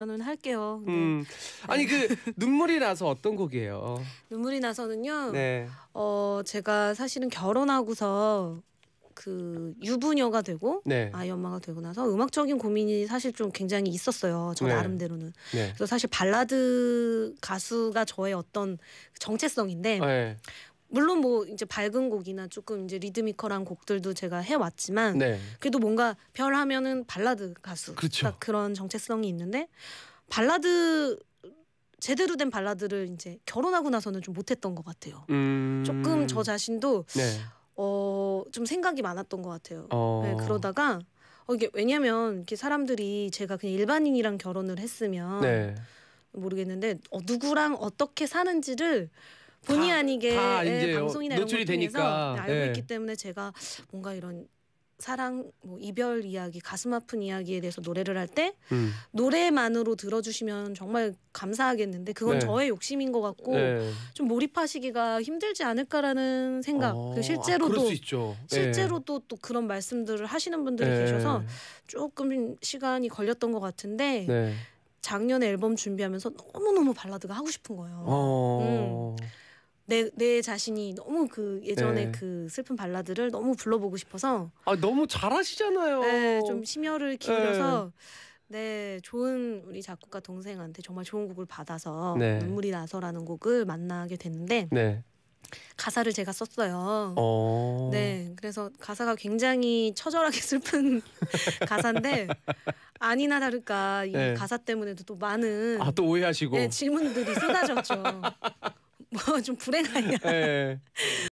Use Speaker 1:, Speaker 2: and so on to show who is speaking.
Speaker 1: 저는 할게요. 네. 음. 아니 그 눈물이 나서 어떤 곡이에요? 눈물이 나서는요. 네. 어 제가 사실은 결혼하고서 그 유부녀가 되고 네. 아이 엄마가 되고 나서 음악적인 고민이 사실 좀 굉장히 있었어요. 저 네. 나름대로는. 네. 그래서 사실 발라드 가수가 저의 어떤 정체성인데 네. 물론 뭐 이제 밝은 곡이나 조금 이제 리드미컬한 곡들도 제가 해왔지만 네. 그래도 뭔가 별 하면은 발라드 가수 그렇죠. 딱 그런 정체성이 있는데 발라드 제대로 된 발라드를 이제 결혼하고 나서는 좀 못했던 것 같아요. 음... 조금 저 자신도 네. 어좀 생각이 많았던 것 같아요. 어... 네, 그러다가 어, 이게 왜냐면 이렇게 사람들이 제가 그냥 일반인이랑 결혼을 했으면 네. 모르겠는데 어, 누구랑 어떻게 사는지를 본의 아니게 다 이제 예, 방송이나 이런 노출이 되니까 알고 예. 있기 때문에 제가 뭔가 이런 사랑 뭐 이별 이야기 가슴 아픈 이야기에 대해서 노래를 할때 음. 노래만으로 들어주시면 정말 감사하겠는데 그건 네. 저의 욕심인 것 같고 네. 좀 몰입하시기가 힘들지 않을까라는 생각 어, 그 실제로도 아, 실제로도 네. 또 그런 말씀들을 하시는 분들이 계셔서 조금 시간이 걸렸던 것 같은데 네. 작년에 앨범 준비하면서 너무너무 발라드가 하고 싶은 거예요 어... 음. 내, 내 자신이 너무 그 예전에 네. 그 슬픈 발라드를 너무 불러보고 싶어서 아 너무 잘하시잖아요. 네, 좀 심혈을 기울여서 네. 네, 좋은 우리 작곡가 동생한테 정말 좋은 곡을 받아서 네. 눈물이 나서라는 곡을 만나게 됐는데 네. 가사를 제가 썼어요. 어... 네, 그래서 가사가 굉장히 처절하게 슬픈 가사인데 아니나 다를까 이 네. 가사 때문에도 또 많은 아 또 오해하시고 네, 질문들이 쏟아졌죠. 뭐좀 불행 하냐